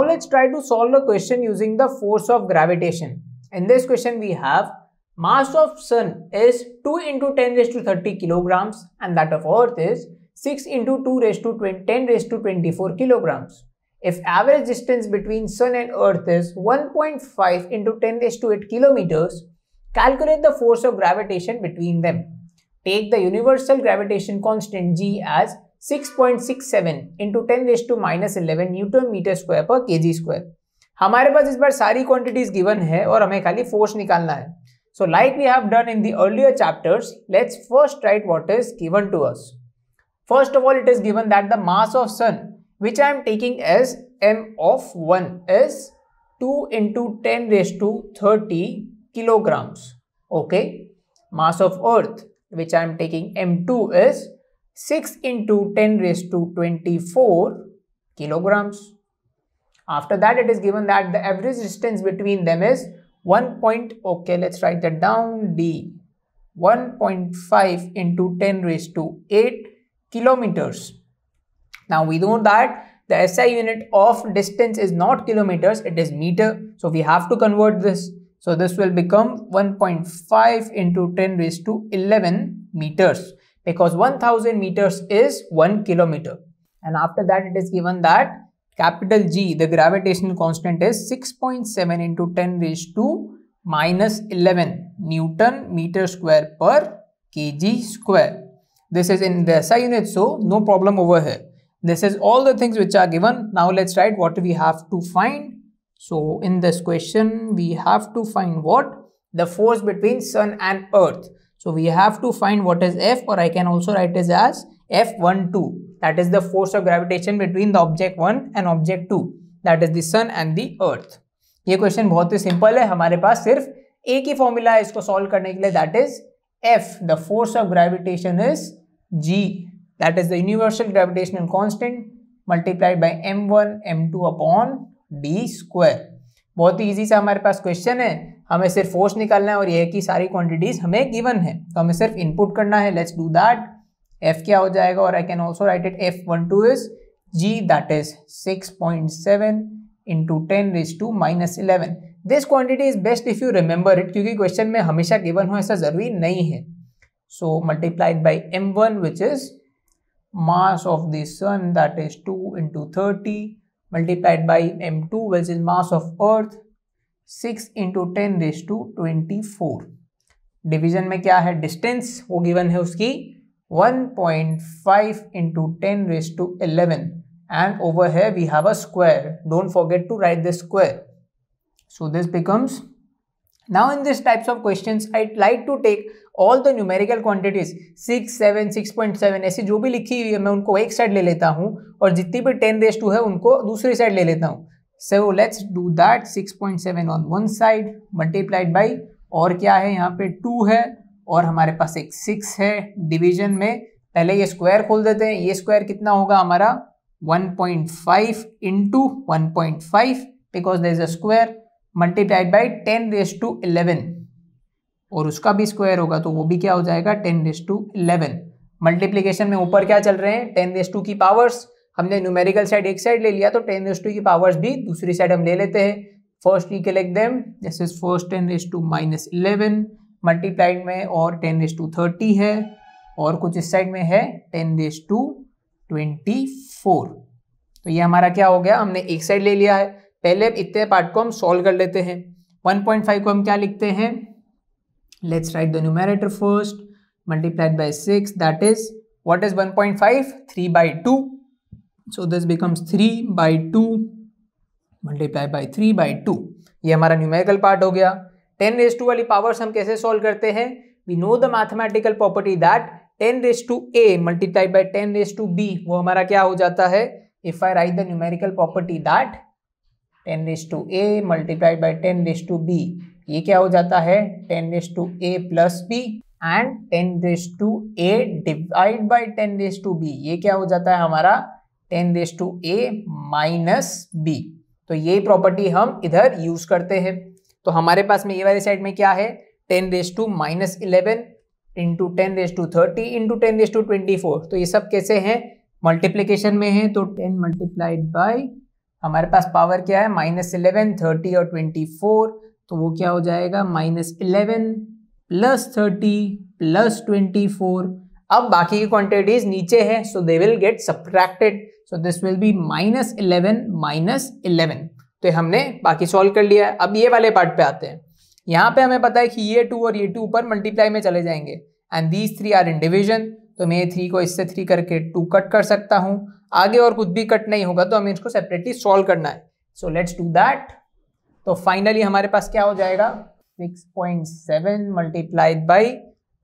Now let's try to solve the question using the force of gravitation. In this question we have mass of sun is 2 into 10 raised to 30 kilograms and that of earth is 6 into 2 raised to 20, 10 raised to 24 kilograms. If average distance between sun and earth is 1.5 into 10 raised to 8 kilometers, calculate the force of gravitation between them. Take the universal gravitation constant g as 6.67 into 10 raised to minus 11 newton meter square per kg square. हमारे पास इस बार सारी quantities given है और हमें खाली force निकालना है so like we have done in the earlier chapters let's first write what is given to us first of all it is given that the mass of sun which I am taking as M of one is two into ten raise to thirty kilograms okay mass of earth which I am taking M two is 6 into 10 raised to 24 kilograms. After that, it is given that the average distance between them is 1 point, okay, let's write that down, D, 1.5 into 10 raised to 8 kilometers. Now, we know that the SI unit of distance is not kilometers, it is meter. So, we have to convert this. So, this will become 1.5 into 10 raised to 11 meters because 1000 meters is 1 kilometer. And after that, it is given that capital G, the gravitational constant is 6.7 into 10 raised to minus 11 Newton meter square per kg square. This is in the SI unit, so no problem over here. This is all the things which are given. Now let's write what we have to find. So in this question, we have to find what? The force between sun and earth. So we have to find what is F or I can also write it as F12. That is the force of gravitation between the object 1 and object 2. That is the sun and the earth. ये question बहुत ही simple है हमारे पास सिर्फ एक ही formula है इसको solve करने के लिए that is F the force of gravitation is G that is the universal gravitational constant multiplied by M one M two upon D square बहुत ही ईजी सा हमारे पास क्वेश्चन है हमें सिर्फ फोर्स निकालना है और यह की सारी क्वांटिटीज हमें गिवन है तो हमें सिर्फ इनपुट करना है लेट्स डू दैट एफ क्या हो जाएगा और I can also write it F one two is G that is six point seven into ten raise to minus eleven this quantity is best if you remember it क्योंकि question में हमेशा given हो ऐसा जरूरी नहीं है by M one which is mass of the sun that is two into thirty multiplied by M two which is mass of earth six into ten raise to twenty four division में क्या है distance वो given है उसकी one point five into ten raise to eleven and over है we have a square don't forget to write the square so this becomes now in this types of types I like to take all the numerical the six seven six point seven ऐसी जो भी लिखी हुई है मैं उनको एक side ले लेता हूँ और जितनी भी टेन रेस टू है उनको दूसरी साइड ले लेता हूँ so let's do that 6.7 on one side multiplied by और क्या है यहाँ पे टू है और हमारे पास एक सिक्स है डिवीजन में पहले ये स्क्वायर खोल देते हैं ये स्क्वायर कितना होगा हमारा 1.5 point five into one point five because there is a square multiplied by ten raise to eleven और उसका भी स्क्वायर होगा तो वो भी क्या हो जाएगा ten raise to eleven multiplication में ऊपर क्या चल रहे हैं टेन रेस टू की पावर्स हमने न्यूमेरिकल साइड एक साइड ले लिया तो टेन एस टू की पावर्स भी दूसरी साइड हम ले लेते हैं फर्स्ट ई के लिख दें जैसे first ten raise to minus eleven multiplied में और टेन एस टू थर्टी है और कुछ इस साइड में है ten raise to twenty four तो ये हमारा क्या हो गया हमने एक साइड ले लिया है पहले इतने पार्ट को हम सॉल्व कर लेते हैं वन पॉइंट फाइव को हम क्या लिखते हैं let's write the numerator first multiplied by six that is what is one point five three by two so this becomes three by two multiply by three by two ये हमारा numerical part हो गया ten raise to वाली powers हम कैसे solve करते हैं we know the mathematical property that ten raise to A multiply by ten raise to B वो हमारा क्या हो जाता है if I write the numerical property that ten raise to A multiply by ten raise to B ये क्या हो जाता है ten raise to A plus B and ten raise to A divide by ten raise to B ये क्या हो जाता है हमारा ten raise to A minus B तो ये प्रॉपर्टी हम इधर यूज करते हैं तो हमारे पास में ये वाले साइड में क्या है ten raise to minus eleven into ten raise to thirty into ten raise to twenty four तो ये सब कैसे हैं मल्टीप्लीकेशन में है तो टेन मल्टीप्लाइड बाई हमारे पास पावर क्या है माइनस इलेवन थर्टी और ट्वेंटी फोर तो वो क्या हो जाएगा minus eleven plus thirty plus twenty four अब बाकी की क्वांटिटीज नीचे है so they will get subtracted so this will be minus eleven minus eleven तो हमने बाकी सॉल्व कर लिया है अब ये वाले पार्ट पे आते हैं यहाँ पे हमें पता है कि ये टू और ये टू ऊपर मल्टीप्लाई में चले जाएंगे and these three are in division तो मैं ये थ्री को इससे थ्री करके टू कट कर सकता हूँ आगे और कुछ भी कट नहीं होगा तो हमें इसको सेपरेटली सॉल्व करना है सो लेट्स डू दैट तो फाइनली हमारे पास क्या हो जाएगा six point seven multiplied by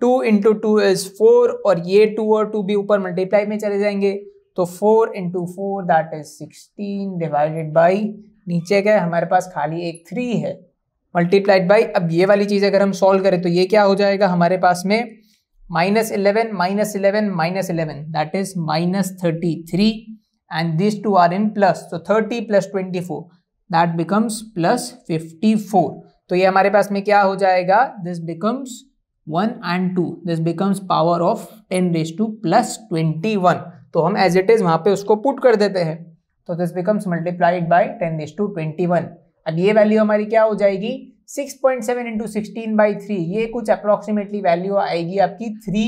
two into two is four और ये टू और टू भी ऊपर मल्टीप्लाई में चले जाएंगे तो four into four that is sixteen divided by नीचे गए हमारे पास खाली एक थ्री है मल्टीप्लाइड बाई अब ये वाली चीज़ अगर हम सॉल्व करें तो ये क्या हो जाएगा हमारे पास में minus eleven minus eleven minus eleven that is minus thirty three and this two are in plus तो thirty plus twenty four that becomes plus fifty four तो ये हमारे पास में क्या हो जाएगा this becomes one and two this becomes power of ten raise to plus twenty one तो हम एज इट इज़ वहाँ पे उसको पुट कर देते हैं तो this becomes multiplied by ten is two twenty one अब ये वैल्यू हमारी क्या हो जाएगी six point seven into sixteen by three ये कुछ अप्रॉक्सीमेटली वैल्यू आएगी आपकी three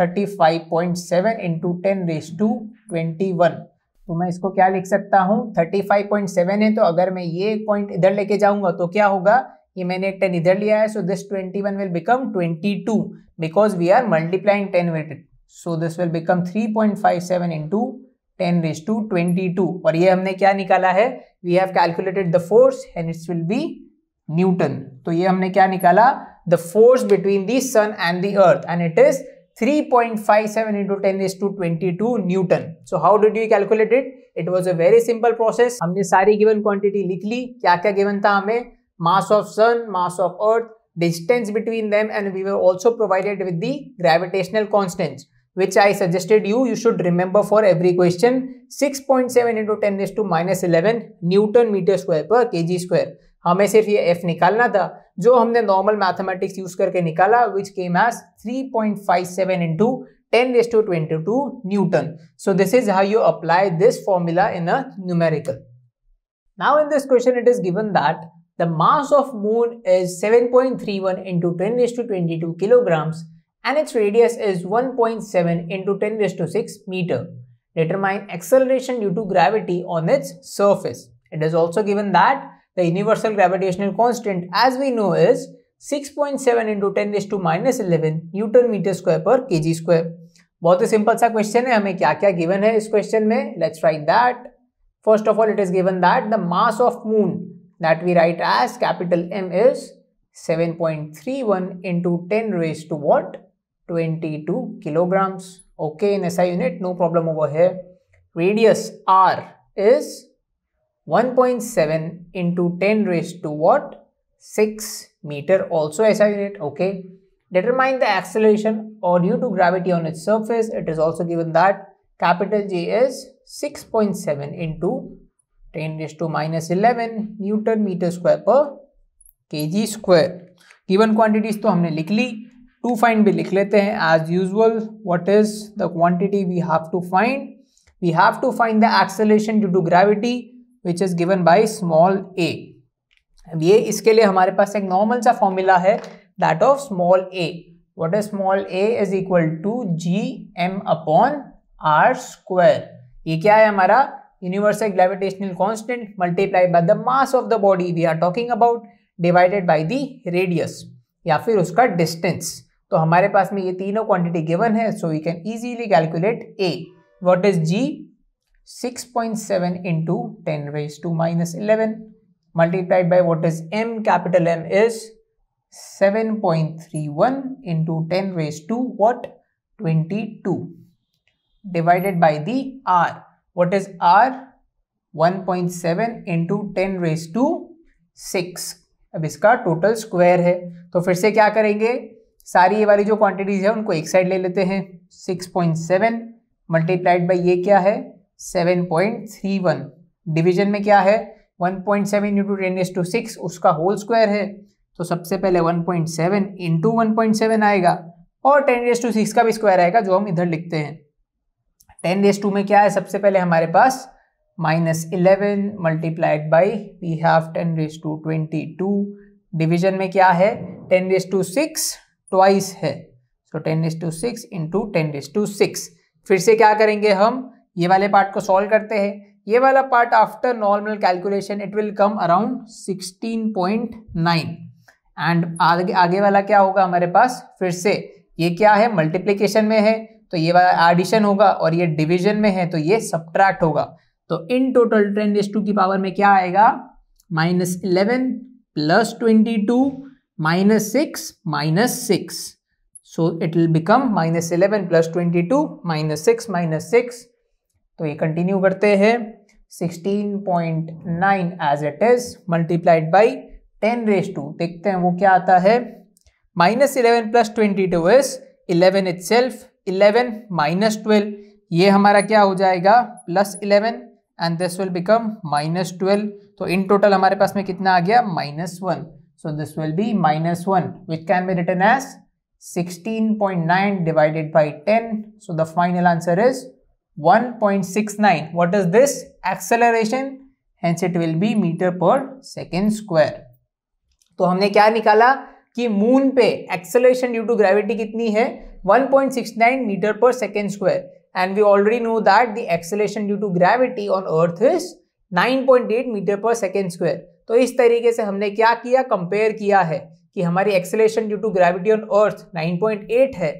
thirty five point seven into ten raise to twenty one तो मैं इसको क्या लिख सकता हूँ थर्टी फाइव पॉइंट सेवन है तो अगर मैं ये पॉइंट इधर लेके जाऊँगा तो क्या होगा ये मैंने टेन इधर लिया है so this twenty one will become twenty two because we are multiplying ten with so this will become 3.57 into ten raise to twenty two और ये हमने क्या निकाला है we have calculated the force and it's will be newton तो ये हमने क्या निकाला the force between the sun and the earth and it is 3.57 ten 10 to twenty two newton so how did you calculate it it was a very simple process हमने सारी given quantity लिख ली क्या क्या गिवन था हमें mass of sun mass of earth distance between them and we were also provided with the gravitational constants which I suggested you, you should remember for every question. 6.7 into 10 is to minus 11 newton meter square per kg square. हमें सिर्फ ये f निकालना था जो हमने normal mathematics use करके निकाला Which came as 3.57 into 10 raised to 22 newton so this is how you apply this formula in a numerical now in this question it is given that the mass of moon is 7.31 into 10 raised to 22 kilograms and its radius is 1.7 into 10 raised to 6 meter. Determine acceleration due to gravity on its surface. It is also given that the universal gravitational constant as we know is 6.7 into 10 raised to minus 11 newton meter square per kg square. बहुत ही simple सा question है हमें क्या क्या given है इस question में let's write that first of all it is given that the mass of moon that we write as capital M is 7.31 into 10 raised to what 22 kilograms. Okay, in SI unit, no problem over here. Radius R is 1.7 into 10 raised to what? 6 meter also SI unit. Okay. Determine the acceleration or due to gravity on its surface. It is also given that capital J is 6.7 into 10 raised to minus 11 newton meter square per kg square. Given quantities, quantities we have written. To find भी लिख लेते हैं as usual what is the quantity we have to find we have to find the acceleration due to gravity which is given by small A अब ये इसके लिए हमारे पास एक नॉर्मल सा फॉर्मूला है that of small A what is small A is equal to G M upon R square ये क्या है हमारा universal gravitational constant multiply by the mass of the body we are talking about divided by the radius या फिर उसका distance तो हमारे पास में ये तीनों क्वांटिटी गिवन है so we can easily calculate A what is G 6.7 point seven into ten raise to minus eleven multiplied by what is M capital M is 7.31 point three one into ten raise to what twenty two divided by the R what is R one point seven into ten raise to six अब इसका total square है तो फिर से क्या करेंगे सारी ये वाली जो क्वांटिटीज़ है उनको एक साइड ले लेते हैं six point seven multiplied by ये क्या है seven point three one division में क्या है one point seven into ten raise to six उसका होल स्क्वायर है तो सबसे पहले one point seven into one point seven आएगा और टेन एस टू सिक्स का भी स्क्वायर आएगा जो हम इधर लिखते हैं टेन एस टू में क्या है सबसे पहले हमारे पास minus eleven multiplied by we have ten raise to twenty two division में क्या है ten raise to six twice है so ten is two six into ten is two six फिर से क्या करेंगे हम ये वाले पार्ट को सॉल्व करते हैं ये वाला part after normal calculation it will come around sixteen point nine and आगे आगे वाला क्या होगा हमारे पास फिर से ये क्या है मल्टीप्लीकेशन में है तो ये वाला एडिशन होगा और ये डिविजन में है तो ये सब्ट्रैक्ट होगा तो in total ten is two की पावर में क्या आएगा minus eleven plus twenty two minus 6 minus 6. So it will become minus 11 plus 22 minus 6 minus 6. तो ये कंटिन्यू करते हैं 16.9 as it is multiplied by 10 raise to देखते हैं वो क्या आता है minus eleven plus twenty is eleven itself eleven minus twelve ये हमारा क्या हो जाएगा plus eleven and this will become minus twelve तो इन टोटल हमारे पास में कितना आ गया minus one So this will be minus 1 which can be written as 16.9 divided by 10. So the final answer is 1.69. What is this? Acceleration. Hence it will be meter per second square. तो हमने क्या निकाला कि moon पे acceleration due to gravity कितनी है 1.69 meter per second square and we already know that the acceleration due to gravity on earth is 9.8 meter per second square तो इस तरीके से हमने क्या किया कंपेयर किया है कि हमारी acceleration due to gravity on earth 9.8 है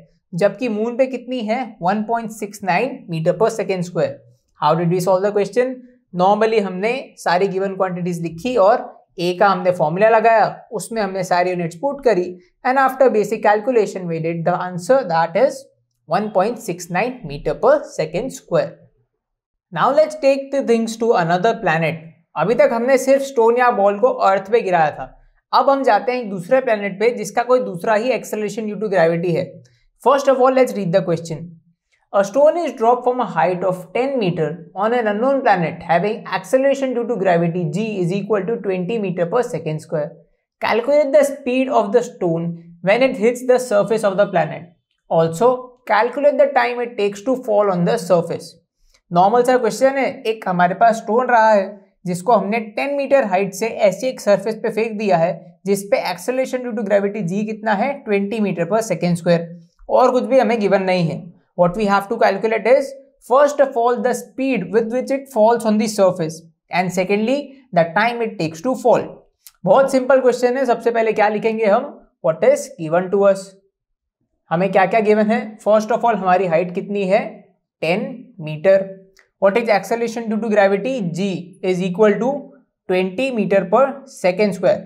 जबकि मून पे कितनी है 1.69 meter per second square how did we solve the question normally हमने सारी गिवन क्वांटिटीज लिखी और ए का हमने फॉर्मूला लगाया उसमें हमने सारी यूनिट्स पुट करी and after basic calculation we did the answer that is 1.69 meter per second square now let's take the things to another planet अभी तक हमने सिर्फ स्टोन या बॉल को अर्थ पे गिराया था अब हम जाते हैं दूसरे प्लेनेट पे जिसका कोई दूसरा ही एक्सेलेशन ड्यू टू ग्रेविटी है first of all let's read the question a stone is drop from a height of 10 meter on an unknown planet having acceleration due to gravity g is equal to 20 meter per second square calculate the speed of the stone when it hits the surface of the planet also calculate the time it takes to fall on the surface normal सा question है एक हमारे पास stone रहा है जिसको हमने 10 metre height से ऐसी एक सरफेस पे फेंक दिया है जिसपे acceleration due to gravity g कितना है 20 मीटर पर सेकेंड स्क्वायर और कुछ भी हमें गिवन नहीं है what we have to calculate is first of all the speed with which it falls on this surface and secondly the time it takes to fall बहुत simple question है सबसे पहले क्या लिखेंगे हम what is given to us हमें क्या क्या गिवन है फर्स्ट ऑफ ऑल हमारी हाइट कितनी है ten meter What is acceleration due to gravity? G is equal to 20 meter per second square.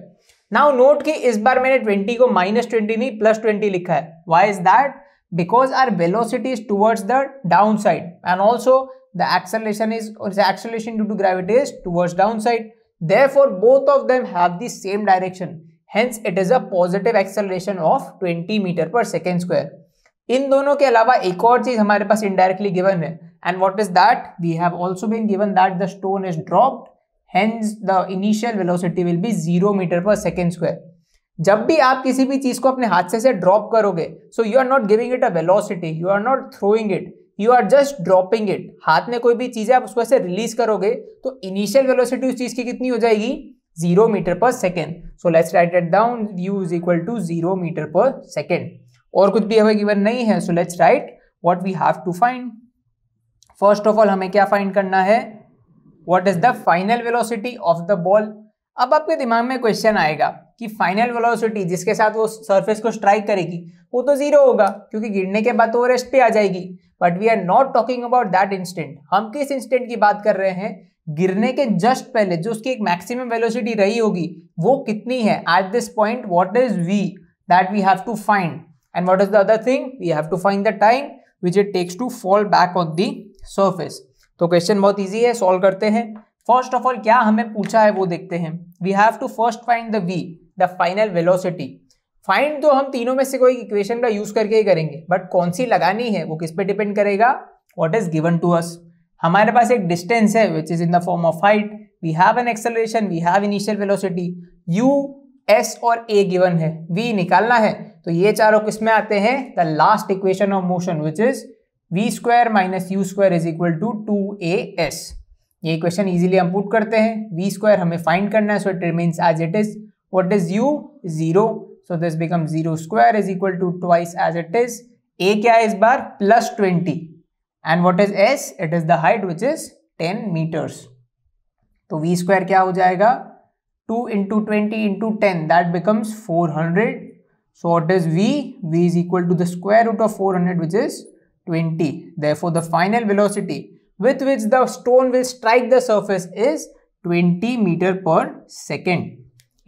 Now note ki is bar mein 20 ko minus 20 20 likha hai. Why is that? Because our velocity is towards the downside and also the acceleration is acceleration due to gravity is towards downside. Therefore, both of them have the same direction. Hence, it is a positive acceleration of 20 meter per second square. इन दोनों के अलावा एक और चीज हमारे पास indirectly given है and what is that we have also been given that the stone is dropped hence the initial velocity will be zero meter per second square जब भी आप किसी भी चीज को अपने हाथ से से ड्रॉप करोगे so you are not giving it a velocity you are not throwing it you are just dropping it हाथ में कोई भी चीज है आप उसको ऐसे रिलीज करोगे तो इनिशियल वेलोसिटी उस चीज की कितनी हो जाएगी zero meter per second so let's write it down u is equal to zero meter per second और कुछ भी हमें गिवन नहीं है so let's write what we have to find first of all हमें क्या फाइंड करना है what is the final velocity of the ball अब आपके दिमाग में क्वेश्चन आएगा कि फाइनल वेलोसिटी जिसके साथ वो सरफेस को स्ट्राइक करेगी वो तो जीरो होगा क्योंकि गिरने के बाद तो वो रेस्ट पे आ जाएगी but we are not talking about that instant हम किस इंस्टेंट की बात कर रहे हैं गिरने के जस्ट पहले जो उसकी एक मैक्सिमम वेलोसिटी रही होगी वो कितनी है at this point what is we that we have to find And what is the other thing? We have to find the time which it takes to fall back on the surface. तो question बहुत easy है solve करते हैं first of all क्या हमें पूछा है वो देखते हैं we have to first find the v the final velocity find तो हम तीनों में से कोई इक्वेशन का यूज करके ही करेंगे बट कौन सी लगानी है वो किस पे डिपेंड करेगा what is given to us हमारे पास एक डिस्टेंस है which is in the form of height we have an acceleration we have initial velocity u s और ए गिवन है वी निकालना है तो ये चारों किसमें आते हैं the last equation of motion which is v square minus u square is equal to two a s ये इक्वेशन इजीली हम पुट करते हैं वी स्क्वायर हमें फाइंड करना है so it remains as it is what is u zero so this become zero square is equal to twice as it is a क्या है इस बार plus twenty and what is s it is the height which is ten meters तो v square क्या हो जाएगा two into twenty into ten that becomes four hundred So what is V? V is equal to the square root of 400 which is 20. Therefore the final velocity with which the stone will strike the surface is 20 meter per second.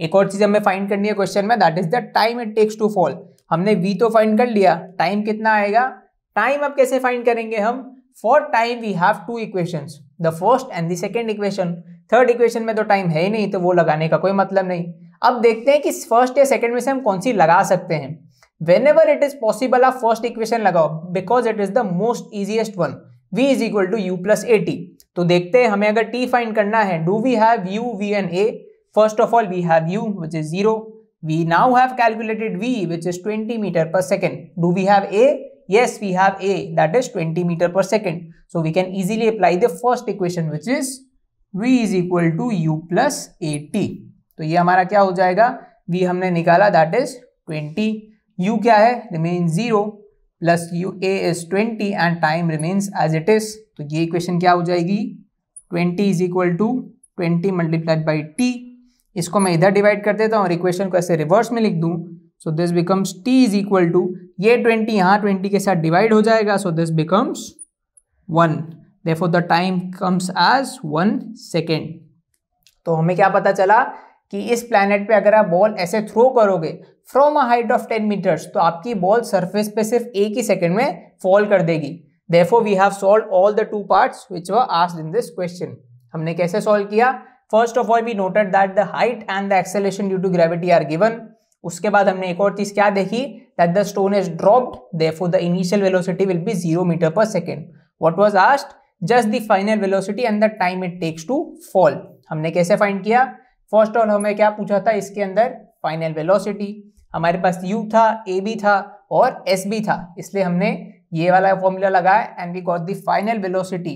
एक और चीज हमें find करनी है question में that is the time it takes to fall हमने v तो find कर लिया टाइम कितना आएगा टाइम अब कैसे फाइंड करेंगे हम for time we have two equations the first and the second equation third equation में तो टाइम है ही नहीं तो वो लगाने का कोई मतलब नहीं अब देखते हैं कि फर्स्ट या सेकेंड में से हम कौन सी लगा सकते हैं whenever it is possible आप फर्स्ट इक्वेशन लगाओ because it is the most easiest one v is equal to u plus a t तो देखते हैं हमें अगर t फाइंड करना है do we have u v and a first of all we have u which is zero we now have calculated v which is 20 meter per second do we have a yes we have a that is twenty meter per second so we can easily apply the first equation which is v is equal to u plus a t तो ये हमारा क्या हो जाएगा we हमने निकाला that is twenty u क्या है remain zero plus u a is twenty and time remains as it is तो ये इक्वेशन क्या हो जाएगी twenty is equal to twenty multiplied by t इसको मैं इधर डिवाइड कर देता हूँ और इक्वेशन को ऐसे रिवर्स में लिख दूँ so this becomes t is equal to ये ट्वेंटी यहाँ ट्वेंटी के साथ डिवाइड हो जाएगा so this becomes one therefore the time comes as one second तो हमें क्या पता चला कि इस प्लानट पे अगर आप बॉल ऐसे थ्रो करोगे from a height of ten meters तो आपकी बॉल सरफेस पे सिर्फ एक ही सेकंड में फॉल कर देगी therefore we have solve all the two parts which were asked in this question हमने कैसे सॉल्व किया first of all we noted that the height and the acceleration due to gravity are given उसके बाद हमने एक और चीज क्या देखी that the stone is dropped therefore the initial velocity will be zero meter per second what was asked just the final velocity and the time it takes to fall हमने कैसे फाइंड किया फर्स्ट ऑल हमें क्या पूछा था इसके अंदर final velocity हमारे पास u था a बी था और s बी था इसलिए हमने ये वाला फॉर्मूला लगाया and we got the final velocity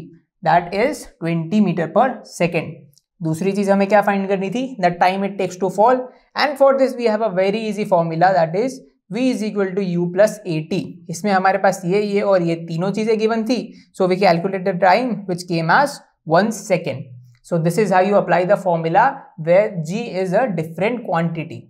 that is 20 meter per second दूसरी चीज हमें क्या फाइंड करनी थी the time it takes to fall and for this we have a very easy formula that is v is equal to u plus a t इसमें हमारे पास ये ये और ये तीनों चीज़ें गिवन थी so we calculated time which came as one second So this is how you apply the formula where G is a different quantity.